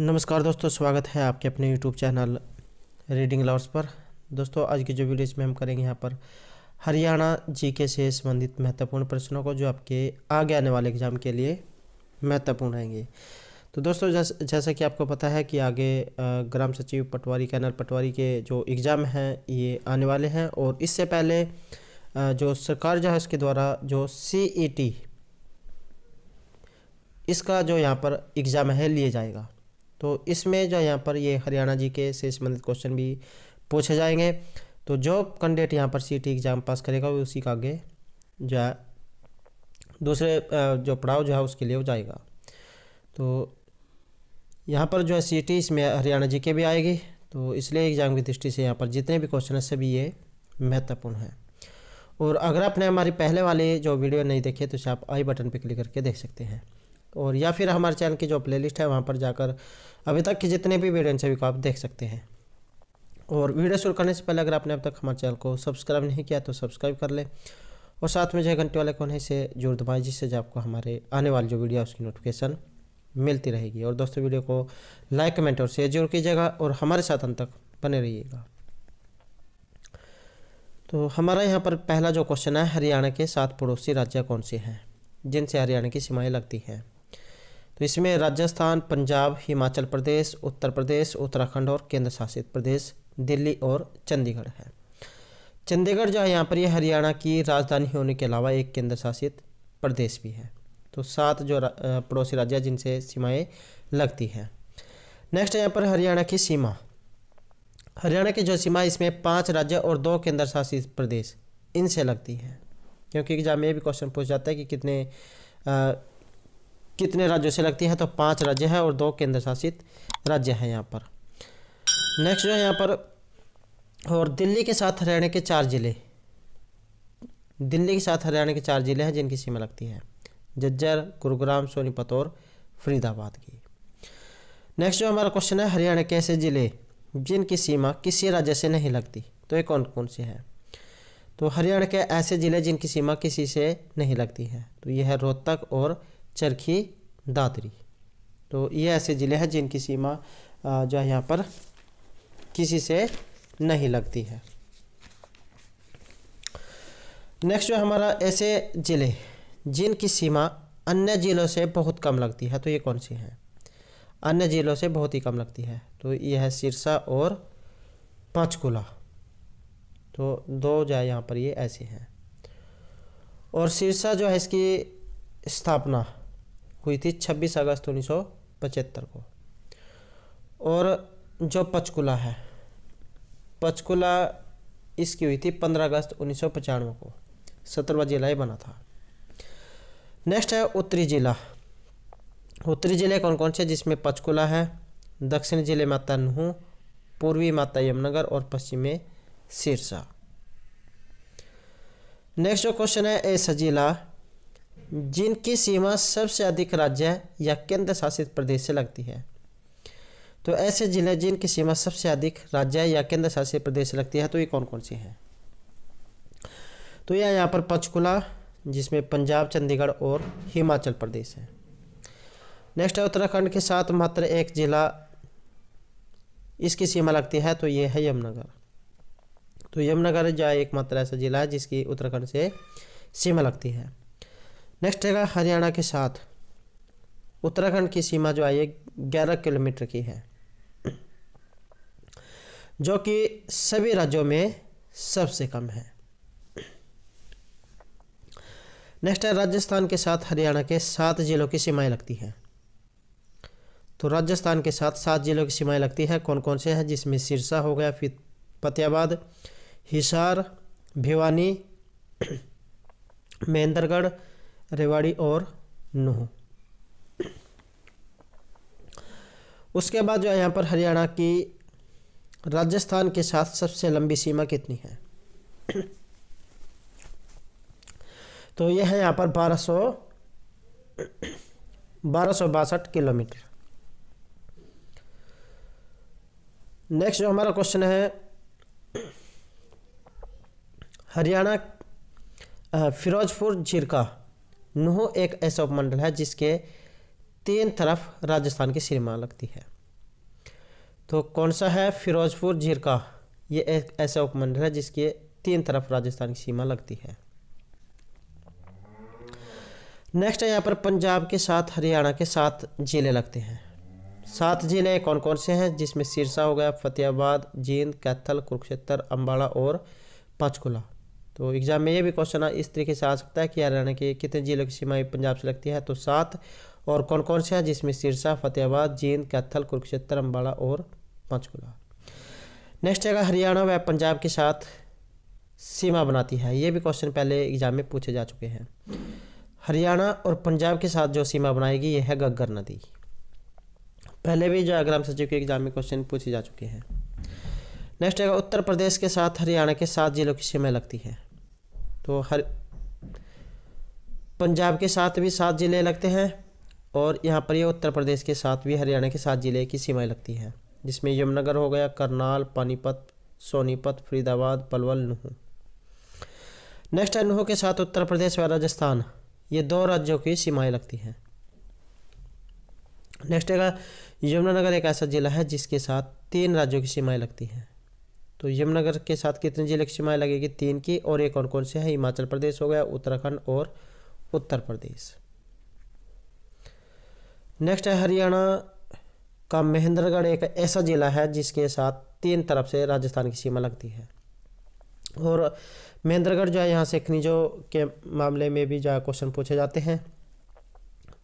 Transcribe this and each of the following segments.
नमस्कार दोस्तों स्वागत है आपके अपने यूट्यूब चैनल रीडिंग लॉर्स पर दोस्तों आज की जो वीडियो इसमें हम करेंगे यहाँ पर हरियाणा जीके से संबंधित महत्वपूर्ण प्रश्नों को जो आपके आगे आने वाले एग्जाम के लिए महत्वपूर्ण रहेंगे तो दोस्तों जैस, जैसा कि आपको पता है कि आगे ग्राम सचिव पटवारी कैनल पटवारी के जो एग्ज़ाम हैं ये आने वाले हैं और इससे पहले जो सरकार जो है उसके द्वारा जो सी e इसका जो यहाँ पर एग्ज़ाम है लिए जाएगा तो इसमें जो यहाँ पर ये हरियाणा जी के से संबंधित क्वेश्चन भी पूछे जाएंगे तो जो कैंडिडेट यहाँ पर सी एग्ज़ाम पास करेगा वो उसी का आगे जो है दूसरे जो पड़ाव जो है उसके लिए वो जाएगा तो यहाँ पर जो है सी e इसमें हरियाणा जी के भी आएगी तो इसलिए एग्ज़ाम की दृष्टि से यहाँ पर जितने भी क्वेश्चन हैं सभी ये महत्वपूर्ण हैं और अगर आपने हमारी पहले वाले जो वीडियो नहीं देखे तो इसे आप आई बटन पर क्लिक करके देख सकते हैं और या फिर हमारे चैनल की जो प्लेलिस्ट है वहाँ पर जाकर अभी तक के जितने भी वीडियो सभी को आप देख सकते हैं और वीडियो शुरू करने से पहले अगर आपने अब तक हमारे चैनल को सब्सक्राइब नहीं किया तो सब्सक्राइब कर लें और साथ में जो है घंटे वाले कोने से जोर दबाएँ जिससे जो आपको हमारे आने वाली जो वीडियो है उसकी नोटिफिकेशन मिलती रहेगी और दोस्तों वीडियो को लाइक कमेंट और शेयर जरूर कीजिएगा और हमारे साथ अंत तक बने रहिएगा तो हमारा यहाँ पर पहला जो क्वेश्चन है हरियाणा के सात पड़ोसी राज्य कौन से हैं जिनसे हरियाणा की सीमाएँ लगती हैं तो इसमें राजस्थान पंजाब हिमाचल प्रदेश उत्तर प्रदेश उत्तराखंड और केंद्र शासित प्रदेश दिल्ली और चंडीगढ़ है चंडीगढ़ जो है यहाँ पर यह हरियाणा की राजधानी होने के अलावा एक केंद्र शासित प्रदेश भी है तो सात जो पड़ोसी राज्य है जिनसे सीमाएं लगती हैं नेक्स्ट यहाँ पर हरियाणा की सीमा हरियाणा की जो सीमा इसमें पाँच राज्य और दो केंद्र शासित प्रदेश इनसे लगती है क्योंकि एग्जाम में भी क्वेश्चन पूछ जाता है कि कितने कितने राज्यों से लगती है तो पाँच राज्य हैं और दो केंद्र शासित राज्य हैं यहाँ पर नेक्स्ट जो है यहाँ पर और दिल्ली के साथ हरियाणा के चार ज़िले दिल्ली के साथ हरियाणा के चार ज़िले हैं जिनकी सीमा लगती है जज्जर गुरुग्राम सोनीपत और फरीदाबाद की नेक्स्ट जो हमारा क्वेश्चन है हरियाणा के ऐसे ज़िले जिनकी सीमा किसी राज्य से नहीं लगती तो ये कौन कौन से हैं तो हरियाणा के ऐसे ज़िले जिनकी सीमा किसी से नहीं लगती है तो ये है रोहतक और चरखी दादरी तो ये ऐसे ज़िले हैं जिनकी सीमा जो है यहाँ पर किसी से नहीं लगती है नेक्स्ट जो हमारा ऐसे ज़िले जिनकी सीमा अन्य ज़िलों से बहुत कम लगती है तो ये कौन सी हैं अन्य ज़िलों से बहुत ही कम लगती है तो ये है सिरसा और पंचकुला तो दो जो है यहाँ पर ये ऐसे हैं और सिरसा जो है इसकी स्थापना हुई थी 26 अगस्त उन्नीस को और जो पचकुला है पचकुला इसकी हुई थी 15 अगस्त उन्नीस को सत्रवा जिला ही बना था नेक्स्ट है उत्तरी जिला उत्तरी जिले कौन कौन से जिसमें पचकुला है दक्षिण जिले माता नुह पूर्वी माता यमुनगर और पश्चिम में सिरसा नेक्स्ट जो क्वेश्चन है ऐसा जिला जिनकी सीमा सबसे अधिक राज्य या केंद्र शासित प्रदेश से लगती है तो ऐसे जिले जिनकी सीमा सबसे अधिक राज्य या केंद्र शासित प्रदेश से लगती है तो ये कौन कौन सी हैं तो यह यहाँ पर पंचकुला जिसमें पंजाब चंडीगढ़ और हिमाचल प्रदेश है नेक्स्ट है उत्तराखंड के साथ मात्र एक जिला इसकी सीमा लगती है तो ये है यमुनानगर तो यमुनानगर जो एकमात्र ऐसा जिला है जिसकी उत्तराखंड से सीमा लगती है नेक्स्ट है हरियाणा के साथ उत्तराखंड की सीमा जो आई है ग्यारह किलोमीटर की है जो कि सभी राज्यों में सबसे कम है नेक्स्ट है राजस्थान के साथ हरियाणा के सात जिलों की सीमाएं लगती हैं तो राजस्थान के साथ सात जिलों की सीमाएं लगती हैं कौन कौन से हैं जिसमें सिरसा हो गया फिर फतेहाबाद हिसार भिवानी महेंद्रगढ़ रेवाड़ी और नूह उसके बाद जो है यहाँ पर हरियाणा की राजस्थान के साथ सबसे लंबी सीमा कितनी है तो यह है यहाँ पर बारह सौ बारह सौ बासठ किलोमीटर नेक्स्ट जो हमारा क्वेश्चन है हरियाणा फिरोजपुर झिरका नूह एक ऐसा उपमंडल है जिसके तीन तरफ राजस्थान की सीमा लगती है तो कौन सा है फिरोजपुर झिरका ये एक ऐसा उपमंडल है जिसके तीन तरफ राजस्थान की सीमा लगती है नेक्स्ट है यहाँ पर पंजाब के साथ हरियाणा के सात ज़िले लगते हैं सात ज़िले कौन कौन से हैं जिसमें सिरसा हो गया फतेहाबाद जींद कैथल कुरुक्षेत्र अम्बाड़ा और पंचकुला तो एग्ज़ाम में ये भी क्वेश्चन इस तरीके से आ सकता है कि हरियाणा के कितने जिलों की सीमाएं पंजाब से लगती है तो सात और कौन कौन से हैं जिसमें सिरसा फतेहाबाद जींद कैथल कुरुक्षेत्र अम्बाड़ा और पंचकुला नेक्स्ट है हरियाणा व पंजाब के साथ सीमा बनाती है ये भी क्वेश्चन पहले एग्जाम में पूछे जा चुके हैं हरियाणा और पंजाब के साथ जो सीमा बनाएगी ये है गग्गर नदी पहले भी जो अग्राम सचिव के एग्जाम में क्वेश्चन पूछे जा चुके हैं नेक्स्ट है उत्तर प्रदेश के साथ हरियाणा के सात जिलों की सीमा लगती है तो हर पंजाब के साथ भी सात ज़िले लगते हैं और यहाँ पर ये उत्तर प्रदेश के साथ भी हरियाणा के सात ज़िले की सीमाएँ लगती हैं जिसमें यमुनानगर हो गया करनाल पानीपत सोनीपत फरीदाबाद पलवल नूह नेक्स्ट है नूह के साथ उत्तर प्रदेश व राजस्थान ये दो राज्यों की सीमाएँ लगती हैं नेक्स्ट है यमुनानगर एक ऐसा ज़िला है जिसके साथ तीन राज्यों की सीमाएँ लगती हैं तो यमुनानगर के साथ कितने जिले की सीमाएँ लगेगी तीन की और ये कौन कौन से हैं हिमाचल प्रदेश हो गया उत्तराखंड और उत्तर प्रदेश नेक्स्ट है हरियाणा का महेंद्रगढ़ एक ऐसा जिला है जिसके साथ तीन तरफ से राजस्थान की सीमा लगती है और महेंद्रगढ़ जो है यहाँ से खनिजों के मामले में भी जो है क्वेश्चन पूछे जाते हैं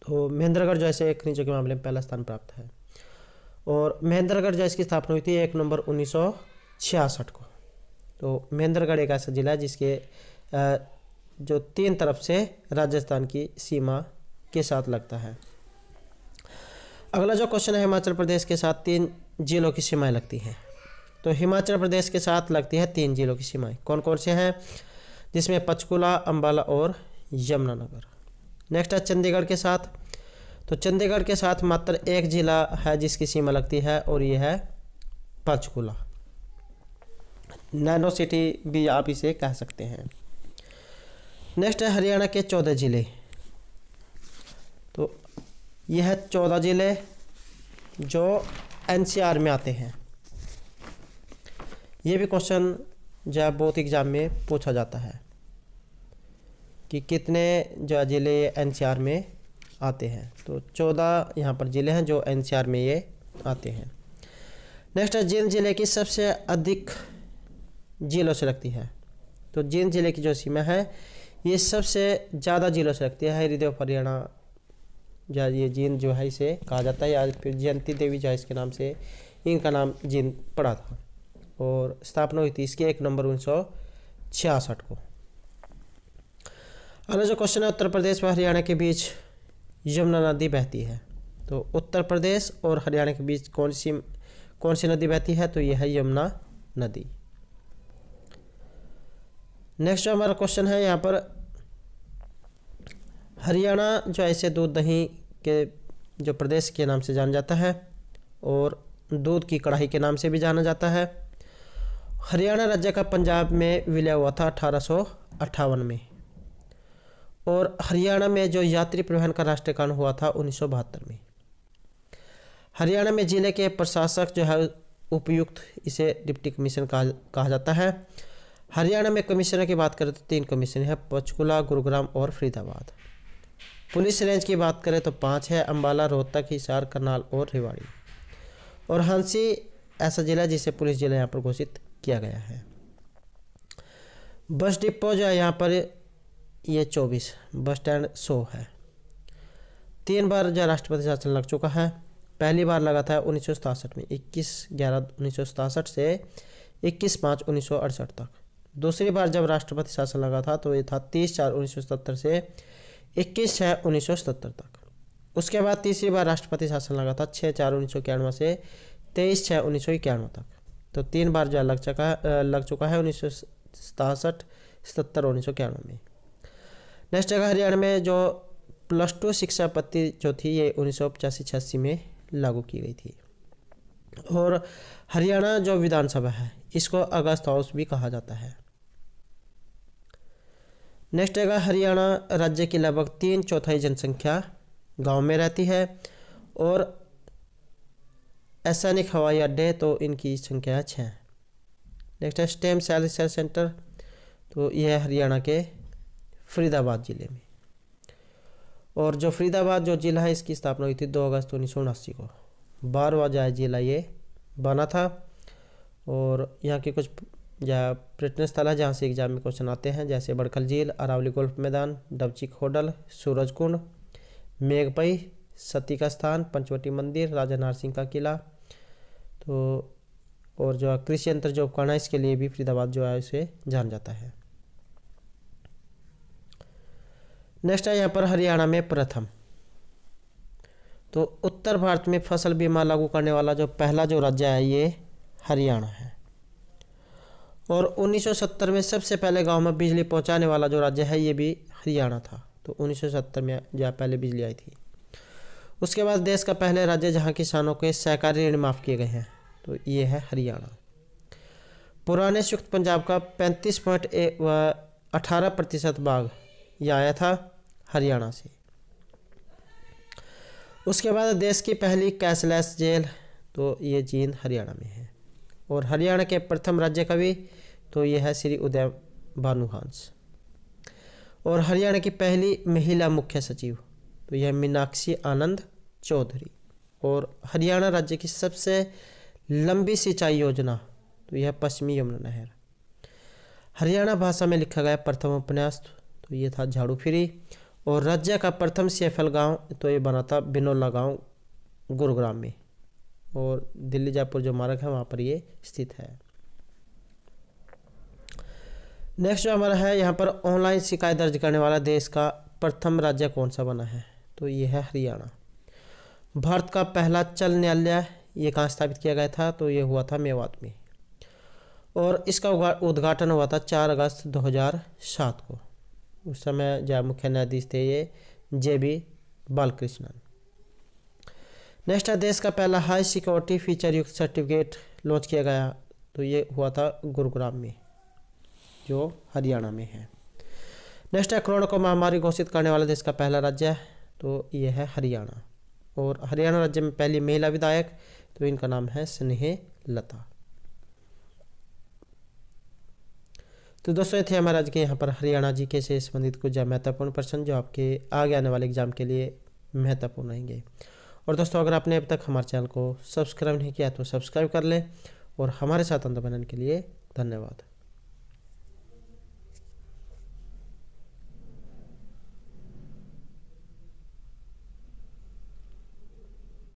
तो महेंद्रगढ़ जो है से खनिजों के मामले में पहला स्थान प्राप्त है और महेंद्रगढ़ जो इसकी स्थापना हुई थी एक नवंबर उन्नीस छियासठ को तो महेंद्रगढ़ एक ऐसा ज़िला है जिसके जो तीन तरफ से राजस्थान की सीमा के साथ लगता है अगला जो क्वेश्चन है हिमाचल प्रदेश के साथ तीन जिलों की सीमाएं लगती हैं तो हिमाचल प्रदेश के साथ लगती है तीन जिलों की सीमाएं कौन कौन से हैं जिसमें पंचकूला अम्बाला और यमुनानगर नेक्स्ट है चंडीगढ़ के साथ तो चंडीगढ़ के साथ मात्र एक जिला है जिसकी सीमा लगती है और ये है पंचकूला नैनो सिटी भी आप इसे कह सकते हैं नेक्स्ट है हरियाणा के चौदह ज़िले तो यह है चौदह ज़िले जो एनसीआर में आते हैं ये भी क्वेश्चन जो है बहुत एग्ज़ाम में पूछा जाता है कि कितने जो ज़िले एनसीआर में आते हैं तो चौदह यहाँ पर ज़िले हैं जो एनसीआर में ये आते हैं नेक्स्ट है जिन ज़िले की सबसे अधिक जिलों से लगती है तो जिन जिले की जो सीमा है ये सबसे ज़्यादा जिलों से लगती है हरिदेव हरियाणा या ये जिन जो है इसे कहा जाता है या फिर जयंती देवी जो इसके नाम से इनका नाम जिन पड़ा था और स्थापना हुई थी इसके एक नंबर उन्नीस को अगला जो क्वेश्चन है उत्तर प्रदेश व हरियाणा के बीच यमुना नदी बहती है तो उत्तर प्रदेश और हरियाणा के बीच कौन सी कौन सी नदी बहती है तो यह है यमुना नदी नेक्स्ट जो हमारा क्वेश्चन है यहाँ पर हरियाणा जो ऐसे दूध दही के जो प्रदेश के नाम से जाना जाता है और दूध की कढ़ाई के नाम से भी जाना जाता है हरियाणा राज्य का पंजाब में विलय हुआ था अठारह में और हरियाणा में जो यात्री परिवहन का राष्ट्रीयकरण हुआ था उन्नीस में हरियाणा में जिले के प्रशासक जो है उपयुक्त इसे डिप्टी कमीशन कहा कहा जाता है हरियाणा में कमिश्नर की बात करें तो तीन कमिश्नर हैं पंचकुला गुरुग्राम और फरीदाबाद पुलिस रेंज की बात करें तो पांच है अम्बाला रोहतक हिसार करनाल और रेवाड़ी और हंसी ऐसा जिला जिसे पुलिस जिला यहाँ पर घोषित किया गया है बस डिपो जो है यहाँ पर ये चौबीस बस स्टैंड सौ है तीन बार जो राष्ट्रपति शासन लग चुका है पहली बार लगा था उन्नीस में इक्कीस ग्यारह उन्नीस से इक्कीस पाँच उन्नीस तक दूसरी बार जब राष्ट्रपति शासन लगा था तो ये था तीस चार उन्नीस से इक्कीस छः उन्नीस तक उसके बाद तीसरी बार राष्ट्रपति शासन लगा था छः चार उन्नीस से तेईस छः उन्नीस तक तो तीन बार जो लग चुका है लग चुका है उन्नीस सौ सतासठ सतर उन्नीस सौ इक्यानवे में नेक्स्ट जगह हरियाणा में जो प्लस टू शिक्षा पत्ति जो थी ये उन्नीस सौ पचासी छियासी में लागू की गई थी और हरियाणा जो विधानसभा है इसको अगस्त हाउस भी कहा जाता है नेक्स्ट आएगा हरियाणा राज्य की लगभग तीन चौथाई जनसंख्या गांव में रहती है और असैनिक हवाई अड्डे तो इनकी संख्या छः है नेक्स्ट है स्टेम सेल रिसर्च सेंटर तो यह है हरियाणा के फरीदाबाद ज़िले में और जो फरीदाबाद जो ज़िला है इसकी स्थापना हुई थी दो अगस्त उन्नीस सौ उनासी को बारवा जाए ज़िला ये बना था और यहाँ के कुछ या पर्यटन स्थल है जहाँ से एग्जाम में क्वेश्चन आते हैं जैसे बड़खल झील अरावली गोल्फ मैदान डबची सूरज कुंड मेघपई सती का स्थान पंचवटी मंदिर राजा नार सिंह का किला तो और जो कृषि यंत्र जो उपकरण है इसके लिए भी फरीदाबाद जो है उसे जान जाता है नेक्स्ट है यहाँ पर हरियाणा में प्रथम तो उत्तर भारत में फसल बीमा लागू करने वाला जो पहला जो राज्य है ये हरियाणा है और 1970 में सबसे पहले गांव में बिजली पहुंचाने वाला जो राज्य है ये भी हरियाणा था तो 1970 में जहाँ पहले बिजली आई थी उसके बाद देश का पहले राज्य जहाँ किसानों के सहकारी ऋण माफ़ किए गए हैं तो ये है हरियाणा पुराने सुख्त पंजाब का पैंतीस पॉइंट अठारह प्रतिशत बाघ ये आया था हरियाणा से उसके बाद देश की पहली कैशलेस जेल तो ये जींद हरियाणा में है और हरियाणा के प्रथम राज्य कवि तो ये है श्री उदय भानु हंस और हरियाणा की पहली महिला मुख्य सचिव तो यह मीनाक्षी आनंद चौधरी और हरियाणा राज्य की सबसे लंबी सिंचाई योजना तो यह पश्चिमी यमुना नहर हरियाणा भाषा में लिखा गया प्रथम उपन्यास तो ये था झाड़ू फिरी और राज्य का प्रथम सेफल गांव तो ये बना था बिनोला गांव गुरुग्राम में और दिल्ली जयपुर जो मार्ग है वहाँ पर ये स्थित है नेक्स्ट जो हमारा है यहाँ पर ऑनलाइन शिकायत दर्ज करने वाला देश का प्रथम राज्य कौन सा बना है तो ये है हरियाणा भारत का पहला चल न्यायालय ये कहाँ स्थापित किया गया था तो ये हुआ था मेवात में और इसका उद्घाटन हुआ था चार अगस्त 2007 को उस समय जो मुख्य न्यायाधीश थे ये जे बी बालकृष्णन नेक्स्ट है देश का पहला हाई सिक्योरिटी फीचर युक्त सर्टिफिकेट लॉन्च किया गया तो ये हुआ था गुरुग्राम में जो हरियाणा में है नेक्स्ट है कोरोना को महामारी घोषित करने वाला देश का पहला राज्य है तो यह है हरियाणा और हरियाणा राज्य में पहली महिला विधायक तो इनका नाम है स्नेह लता तो दोस्तों ये थे हमारे आज के यहाँ पर हरियाणा जी के से संबंधित कुछ महत्वपूर्ण प्रश्न जो आपके आगे आने वाले एग्जाम के लिए महत्वपूर्ण रहेंगे और दोस्तों अगर आपने अब तक हमारे चैनल को सब्सक्राइब नहीं किया तो सब्सक्राइब कर लें और हमारे साथ अंदर बनने के लिए धन्यवाद